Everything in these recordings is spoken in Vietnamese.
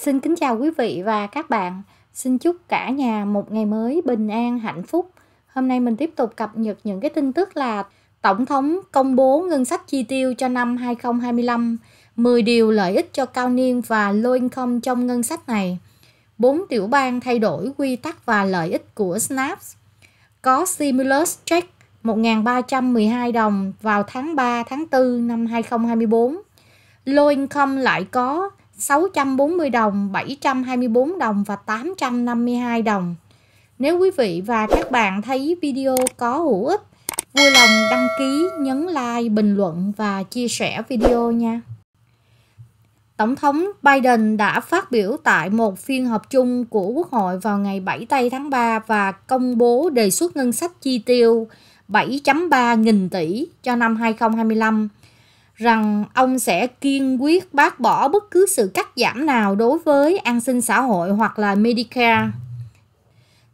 Xin kính chào quý vị và các bạn. Xin chúc cả nhà một ngày mới bình an, hạnh phúc. Hôm nay mình tiếp tục cập nhật những cái tin tức là Tổng thống công bố ngân sách chi tiêu cho năm 2025, 10 điều lợi ích cho cao niên và low income trong ngân sách này. 4 tiểu bang thay đổi quy tắc và lợi ích của Snaps. Có stimulus check 1.312 đồng vào tháng 3, tháng 4 năm 2024. Low income lại có 640 đồng, 724 đồng và 852 đồng. Nếu quý vị và các bạn thấy video có hữu ích, vui lòng đăng ký, nhấn like, bình luận và chia sẻ video nha. Tổng thống Biden đã phát biểu tại một phiên họp chung của Quốc hội vào ngày 7 tây tháng 3 và công bố đề xuất ngân sách chi tiêu 7.3 nghìn tỷ cho năm 2025 rằng ông sẽ kiên quyết bác bỏ bất cứ sự cắt giảm nào đối với an sinh xã hội hoặc là Medicare.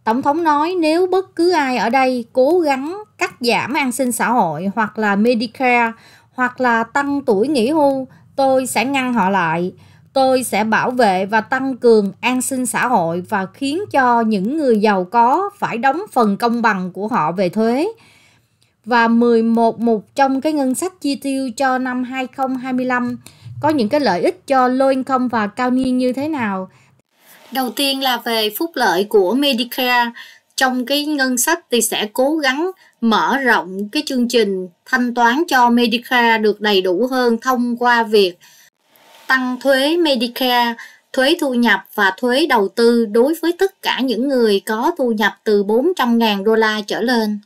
Tổng thống nói nếu bất cứ ai ở đây cố gắng cắt giảm an sinh xã hội hoặc là Medicare hoặc là tăng tuổi nghỉ hưu, tôi sẽ ngăn họ lại. Tôi sẽ bảo vệ và tăng cường an sinh xã hội và khiến cho những người giàu có phải đóng phần công bằng của họ về thuế và 11 mục trong cái ngân sách chi tiêu cho năm 2025 có những cái lợi ích cho low income và cao niên như thế nào. Đầu tiên là về phúc lợi của Medicare trong cái ngân sách thì sẽ cố gắng mở rộng cái chương trình thanh toán cho Medicare được đầy đủ hơn thông qua việc tăng thuế Medicare, thuế thu nhập và thuế đầu tư đối với tất cả những người có thu nhập từ 400.000 đô la trở lên.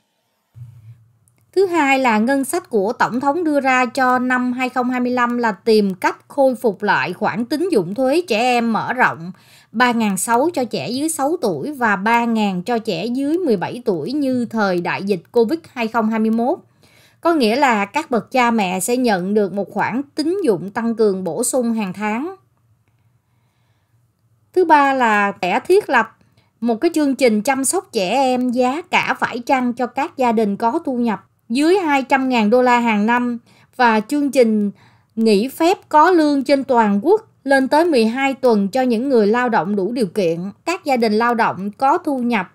Thứ hai là ngân sách của Tổng thống đưa ra cho năm 2025 là tìm cách khôi phục lại khoản tín dụng thuế trẻ em mở rộng 3.600 cho trẻ dưới 6 tuổi và 3.000 cho trẻ dưới 17 tuổi như thời đại dịch Covid-2021. Có nghĩa là các bậc cha mẹ sẽ nhận được một khoản tín dụng tăng cường bổ sung hàng tháng. Thứ ba là sẽ thiết lập một cái chương trình chăm sóc trẻ em giá cả phải chăng cho các gia đình có thu nhập dưới 200.000 đô la hàng năm và chương trình nghỉ phép có lương trên toàn quốc lên tới 12 tuần cho những người lao động đủ điều kiện. Các gia đình lao động có thu nhập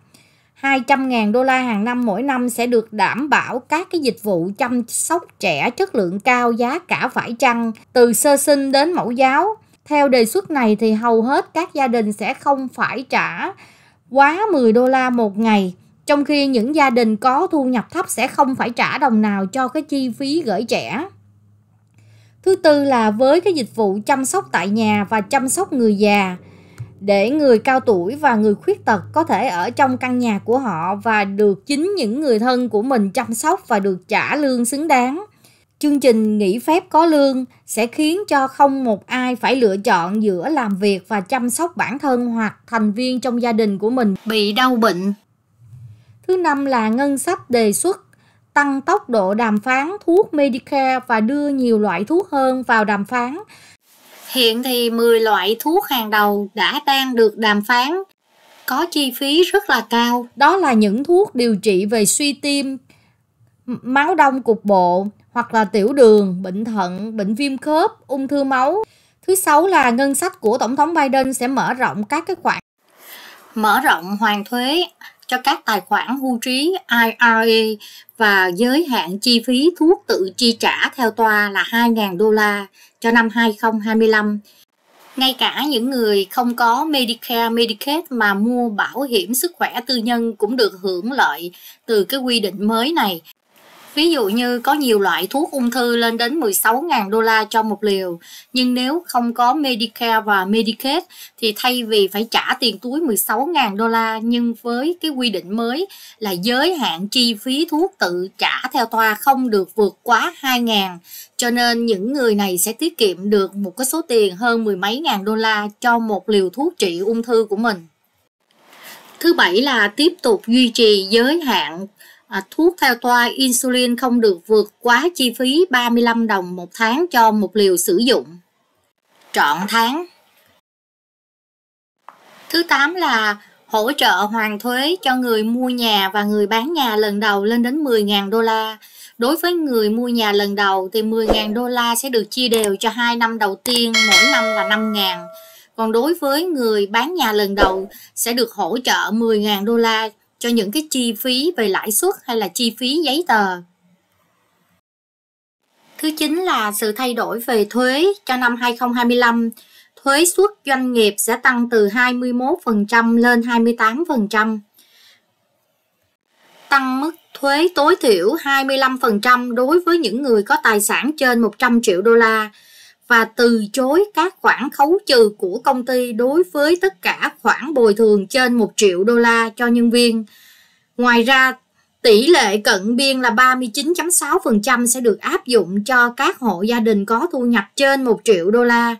200.000 đô la hàng năm mỗi năm sẽ được đảm bảo các cái dịch vụ chăm sóc trẻ chất lượng cao giá cả phải chăng từ sơ sinh đến mẫu giáo. Theo đề xuất này thì hầu hết các gia đình sẽ không phải trả quá 10 đô la một ngày trong khi những gia đình có thu nhập thấp sẽ không phải trả đồng nào cho cái chi phí gửi trẻ. Thứ tư là với cái dịch vụ chăm sóc tại nhà và chăm sóc người già để người cao tuổi và người khuyết tật có thể ở trong căn nhà của họ và được chính những người thân của mình chăm sóc và được trả lương xứng đáng. Chương trình nghỉ phép có lương sẽ khiến cho không một ai phải lựa chọn giữa làm việc và chăm sóc bản thân hoặc thành viên trong gia đình của mình bị đau bệnh Thứ năm là ngân sách đề xuất tăng tốc độ đàm phán thuốc Medicare và đưa nhiều loại thuốc hơn vào đàm phán. Hiện thì 10 loại thuốc hàng đầu đã đang được đàm phán có chi phí rất là cao. Đó là những thuốc điều trị về suy tim, máu đông cục bộ hoặc là tiểu đường, bệnh thận, bệnh viêm khớp, ung thư máu. Thứ sáu là ngân sách của Tổng thống Biden sẽ mở rộng các cái khoản mở rộng hoàn thuế cho các tài khoản hưu trí IRA e và giới hạn chi phí thuốc tự chi trả theo tòa là 2.000 đô la cho năm 2025. Ngay cả những người không có Medicare, Medicaid mà mua bảo hiểm sức khỏe tư nhân cũng được hưởng lợi từ cái quy định mới này. Ví dụ như có nhiều loại thuốc ung thư lên đến 16.000 đô la cho một liều, nhưng nếu không có Medicare và Medicaid thì thay vì phải trả tiền túi 16.000 đô la nhưng với cái quy định mới là giới hạn chi phí thuốc tự trả theo toa không được vượt quá 2.000 cho nên những người này sẽ tiết kiệm được một cái số tiền hơn mười mấy ngàn đô la cho một liều thuốc trị ung thư của mình. Thứ bảy là tiếp tục duy trì giới hạn À, thuốc theo toa insulin không được vượt quá chi phí 35 đồng một tháng cho một liều sử dụng trọn tháng thứ 8 là hỗ trợ hoàn thuế cho người mua nhà và người bán nhà lần đầu lên đến 10.000 đô la đối với người mua nhà lần đầu thì 10.000 đô la sẽ được chia đều cho hai năm đầu tiên mỗi năm là 5.000 còn đối với người bán nhà lần đầu sẽ được hỗ trợ 10.000 đô la cho những cái chi phí về lãi suất hay là chi phí giấy tờ. Thứ chín là sự thay đổi về thuế cho năm 2025. Thuế suất doanh nghiệp sẽ tăng từ 21% lên 28%. Tăng mức thuế tối thiểu 25% đối với những người có tài sản trên 100 triệu đô la và từ chối các khoản khấu trừ của công ty đối với tất cả khoản bồi thường trên 1 triệu đô la cho nhân viên. Ngoài ra, tỷ lệ cận biên là 39.6% sẽ được áp dụng cho các hộ gia đình có thu nhập trên 1 triệu đô la.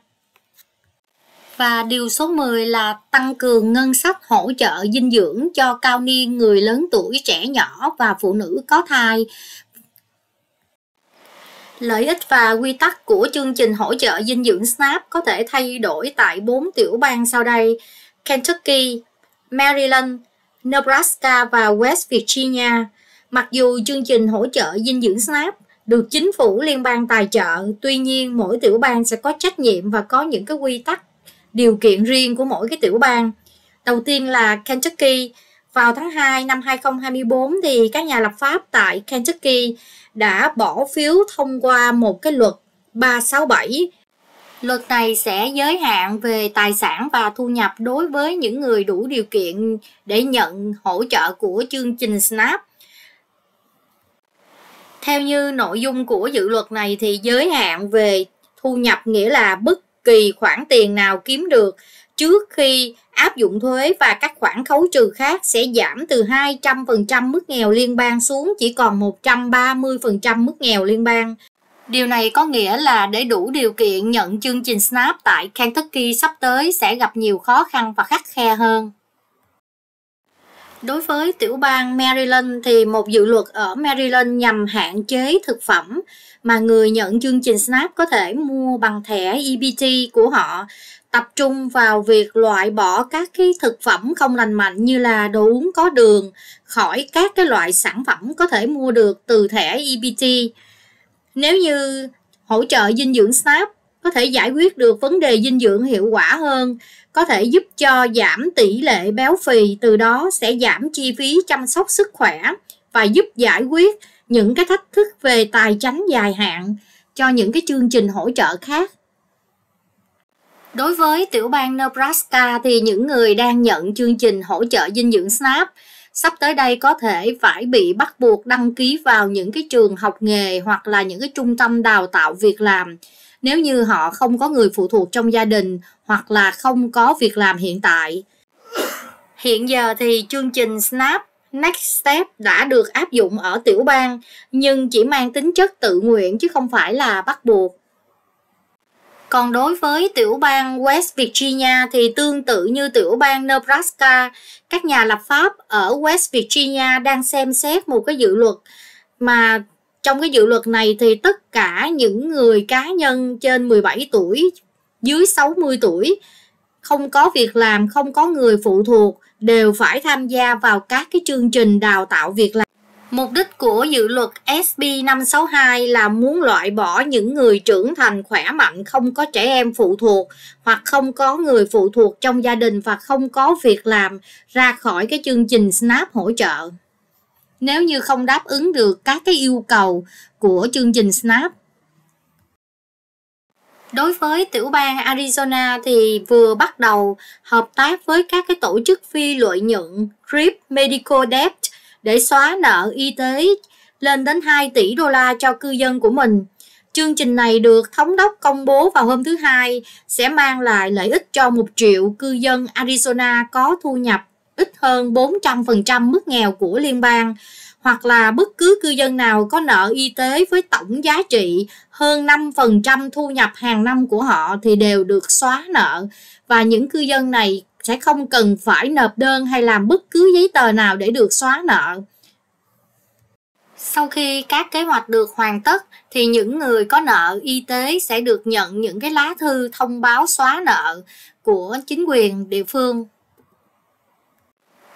Và điều số 10 là tăng cường ngân sách hỗ trợ dinh dưỡng cho cao niên, người lớn tuổi, trẻ nhỏ và phụ nữ có thai Lợi ích và quy tắc của chương trình hỗ trợ dinh dưỡng SNAP có thể thay đổi tại 4 tiểu bang sau đây: Kentucky, Maryland, Nebraska và West Virginia. Mặc dù chương trình hỗ trợ dinh dưỡng SNAP được chính phủ liên bang tài trợ, tuy nhiên mỗi tiểu bang sẽ có trách nhiệm và có những cái quy tắc, điều kiện riêng của mỗi cái tiểu bang. Đầu tiên là Kentucky. Vào tháng 2 năm 2024 thì các nhà lập pháp tại Kentucky đã bỏ phiếu thông qua một cái luật 367. Luật này sẽ giới hạn về tài sản và thu nhập đối với những người đủ điều kiện để nhận hỗ trợ của chương trình SNAP. Theo như nội dung của dự luật này thì giới hạn về thu nhập nghĩa là bất kỳ khoản tiền nào kiếm được trước khi áp dụng thuế và các khoản khấu trừ khác sẽ giảm từ 200% mức nghèo liên bang xuống chỉ còn 130% mức nghèo liên bang. Điều này có nghĩa là để đủ điều kiện nhận chương trình SNAP tại Kentucky sắp tới sẽ gặp nhiều khó khăn và khắc khe hơn. Đối với tiểu bang Maryland thì một dự luật ở Maryland nhằm hạn chế thực phẩm mà người nhận chương trình SNAP có thể mua bằng thẻ EBT của họ tập trung vào việc loại bỏ các cái thực phẩm không lành mạnh như là đồ uống có đường khỏi các cái loại sản phẩm có thể mua được từ thẻ EBT. Nếu như hỗ trợ dinh dưỡng SNAP có thể giải quyết được vấn đề dinh dưỡng hiệu quả hơn, có thể giúp cho giảm tỷ lệ béo phì, từ đó sẽ giảm chi phí chăm sóc sức khỏe và giúp giải quyết những cái thách thức về tài chính dài hạn cho những cái chương trình hỗ trợ khác Đối với tiểu bang Nebraska thì những người đang nhận chương trình hỗ trợ dinh dưỡng SNAP sắp tới đây có thể phải bị bắt buộc đăng ký vào những cái trường học nghề hoặc là những cái trung tâm đào tạo việc làm nếu như họ không có người phụ thuộc trong gia đình hoặc là không có việc làm hiện tại. Hiện giờ thì chương trình SNAP Next Step đã được áp dụng ở tiểu bang nhưng chỉ mang tính chất tự nguyện chứ không phải là bắt buộc còn đối với tiểu bang West Virginia thì tương tự như tiểu bang Nebraska, các nhà lập pháp ở West Virginia đang xem xét một cái dự luật mà trong cái dự luật này thì tất cả những người cá nhân trên 17 tuổi, dưới 60 tuổi không có việc làm, không có người phụ thuộc đều phải tham gia vào các cái chương trình đào tạo việc làm Mục đích của dự luật SB 562 là muốn loại bỏ những người trưởng thành khỏe mạnh không có trẻ em phụ thuộc hoặc không có người phụ thuộc trong gia đình và không có việc làm ra khỏi cái chương trình SNAP hỗ trợ. Nếu như không đáp ứng được các cái yêu cầu của chương trình SNAP. Đối với tiểu bang Arizona thì vừa bắt đầu hợp tác với các cái tổ chức phi lợi nhuận CRIP Medical Debt để xóa nợ y tế lên đến 2 tỷ đô la cho cư dân của mình. Chương trình này được thống đốc công bố vào hôm thứ Hai sẽ mang lại lợi ích cho một triệu cư dân Arizona có thu nhập ít hơn 400% mức nghèo của liên bang hoặc là bất cứ cư dân nào có nợ y tế với tổng giá trị hơn 5% thu nhập hàng năm của họ thì đều được xóa nợ và những cư dân này sẽ không cần phải nộp đơn hay làm bất cứ giấy tờ nào để được xóa nợ. Sau khi các kế hoạch được hoàn tất thì những người có nợ y tế sẽ được nhận những cái lá thư thông báo xóa nợ của chính quyền địa phương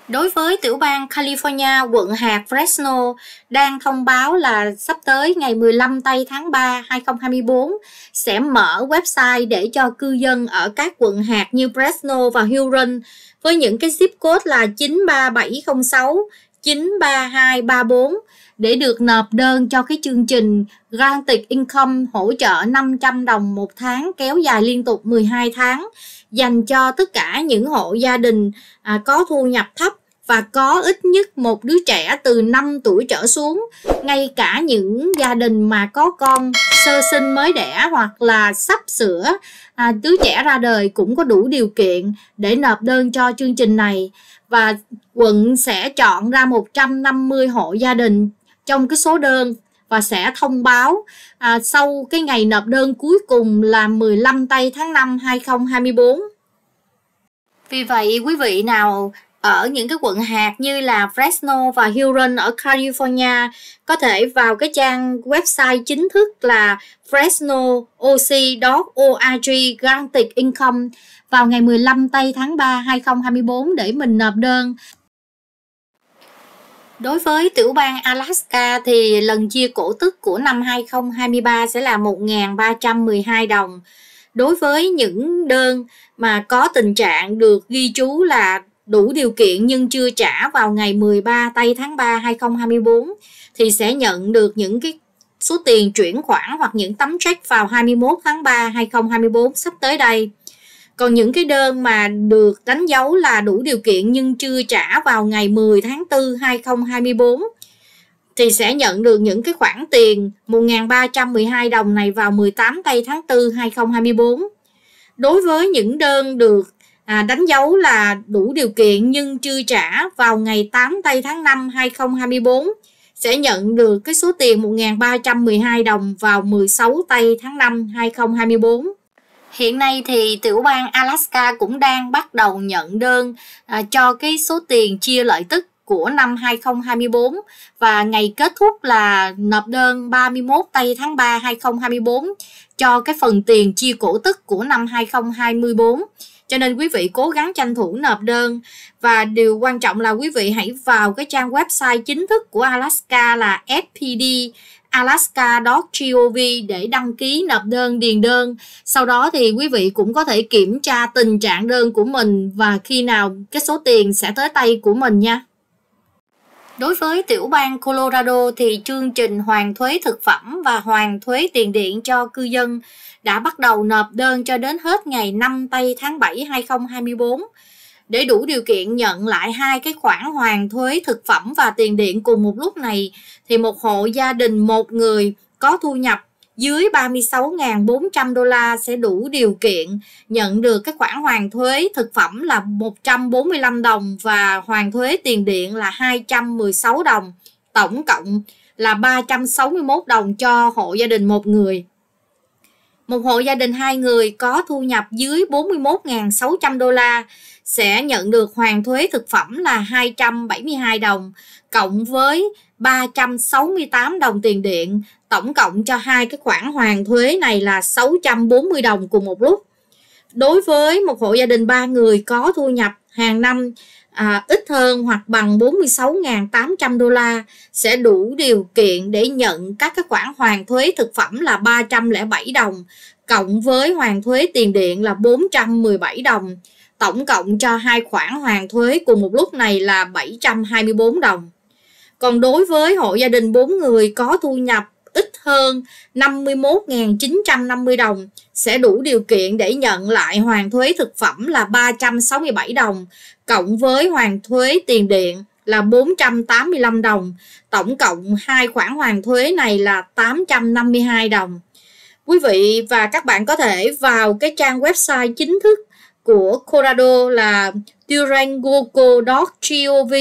Đối với tiểu bang California, quận hạt Fresno đang thông báo là sắp tới ngày 15 tây tháng 3 2024 sẽ mở website để cho cư dân ở các quận hạt như Fresno và Huron với những cái zip code là 93706, 93234 để được nộp đơn cho cái chương trình Granted Income hỗ trợ 500 đồng một tháng kéo dài liên tục 12 tháng dành cho tất cả những hộ gia đình à, có thu nhập thấp và có ít nhất một đứa trẻ từ 5 tuổi trở xuống ngay cả những gia đình mà có con sơ sinh mới đẻ hoặc là sắp sửa à, đứa trẻ ra đời cũng có đủ điều kiện để nộp đơn cho chương trình này và quận sẽ chọn ra 150 hộ gia đình trong cái số đơn và sẽ thông báo à, sau cái ngày nộp đơn cuối cùng là 15 tây tháng 5 2024. Vì vậy quý vị nào ở những cái quận hạt như là Fresno và Huron ở California có thể vào cái trang website chính thức là fresnooc.org Granted Income vào ngày 15 tây tháng 3 2024 để mình nộp đơn. Đối với tiểu bang Alaska thì lần chia cổ tức của năm 2023 sẽ là 1.312 đồng. Đối với những đơn mà có tình trạng được ghi chú là đủ điều kiện nhưng chưa trả vào ngày 13 tây tháng 3 2024 thì sẽ nhận được những cái số tiền chuyển khoản hoặc những tấm check vào 21 tháng 3 2024 sắp tới đây còn những cái đơn mà được đánh dấu là đủ điều kiện nhưng chưa trả vào ngày 10 tháng 4 2024 thì sẽ nhận được những cái khoản tiền 1.312 đồng này vào 18 tây tháng 4 2024. Đối với những đơn được à, đánh dấu là đủ điều kiện nhưng chưa trả vào ngày 8 tây tháng 5 2024 sẽ nhận được cái số tiền 1.312 đồng vào 16 tây tháng 5 2024 hiện nay thì tiểu bang Alaska cũng đang bắt đầu nhận đơn à, cho cái số tiền chia lợi tức của năm 2024 và ngày kết thúc là nộp đơn 31 tây tháng 3 2024 cho cái phần tiền chia cổ tức của năm 2024. Cho nên quý vị cố gắng tranh thủ nộp đơn và điều quan trọng là quý vị hãy vào cái trang website chính thức của Alaska là FPD alaska.gov để đăng ký nộp đơn điền đơn. Sau đó thì quý vị cũng có thể kiểm tra tình trạng đơn của mình và khi nào cái số tiền sẽ tới tay của mình nha. Đối với tiểu bang Colorado thì chương trình hoàn thuế thực phẩm và hoàn thuế tiền điện cho cư dân đã bắt đầu nộp đơn cho đến hết ngày 5 tây tháng 7 2024 để đủ điều kiện nhận lại hai cái khoản hoàn thuế thực phẩm và tiền điện cùng một lúc này thì một hộ gia đình một người có thu nhập dưới 36.400 đô la sẽ đủ điều kiện nhận được cái khoản hoàn thuế thực phẩm là 145 đồng và hoàn thuế tiền điện là 216 đồng, tổng cộng là 361 đồng cho hộ gia đình một người một hộ gia đình hai người có thu nhập dưới 41.600 đô la sẽ nhận được hoàn thuế thực phẩm là 272 đồng cộng với 368 đồng tiền điện, tổng cộng cho hai cái khoản hoàn thuế này là 640 đồng cùng một lúc. Đối với một hộ gia đình ba người có thu nhập hàng năm à, ít hơn hoặc bằng 46.800 đô la sẽ đủ điều kiện để nhận các cái khoản hoàn thuế thực phẩm là 307 đồng cộng với hoàn thuế tiền điện là 417 đồng. Tổng cộng cho hai khoản hoàn thuế cùng một lúc này là 724 đồng. Còn đối với hộ gia đình 4 người có thu nhập ít hơn 51.950 đồng sẽ đủ điều kiện để nhận lại hoàn thuế thực phẩm là 367 đồng cộng với hoàn thuế tiền điện là 485 đồng. Tổng cộng hai khoản hoàn thuế này là 852 đồng. Quý vị và các bạn có thể vào cái trang website chính thức của Colorado là durangoco.gov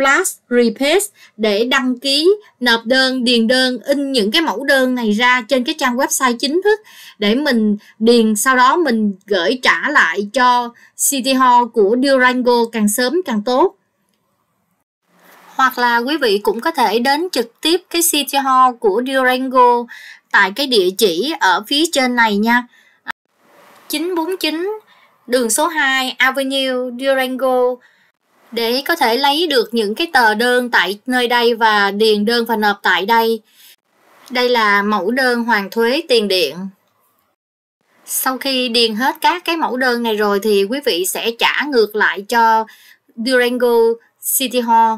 Plus Repair để đăng ký nộp đơn điền đơn in những cái mẫu đơn này ra trên cái trang website chính thức để mình điền sau đó mình gửi trả lại cho City Hall của Durango càng sớm càng tốt hoặc là quý vị cũng có thể đến trực tiếp cái City Hall của Durango tại cái địa chỉ ở phía trên này nha 949 đường số 2 Avenue Durango để có thể lấy được những cái tờ đơn tại nơi đây và điền đơn và nộp tại đây. Đây là mẫu đơn hoàn thuế tiền điện. Sau khi điền hết các cái mẫu đơn này rồi thì quý vị sẽ trả ngược lại cho Durango City Hall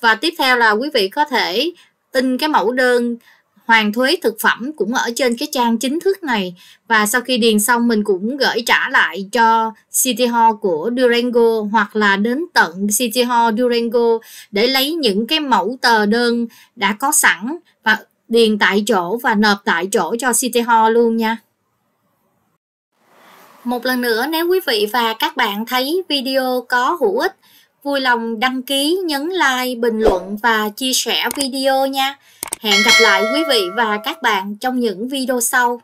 và tiếp theo là quý vị có thể in cái mẫu đơn hoàn thuế thực phẩm cũng ở trên cái trang chính thức này và sau khi điền xong mình cũng gửi trả lại cho City Hall của Durango hoặc là đến tận City Hall Durango để lấy những cái mẫu tờ đơn đã có sẵn và điền tại chỗ và nộp tại chỗ cho City Hall luôn nha. Một lần nữa nếu quý vị và các bạn thấy video có hữu ích vui lòng đăng ký, nhấn like, bình luận và chia sẻ video nha. Hẹn gặp lại quý vị và các bạn trong những video sau.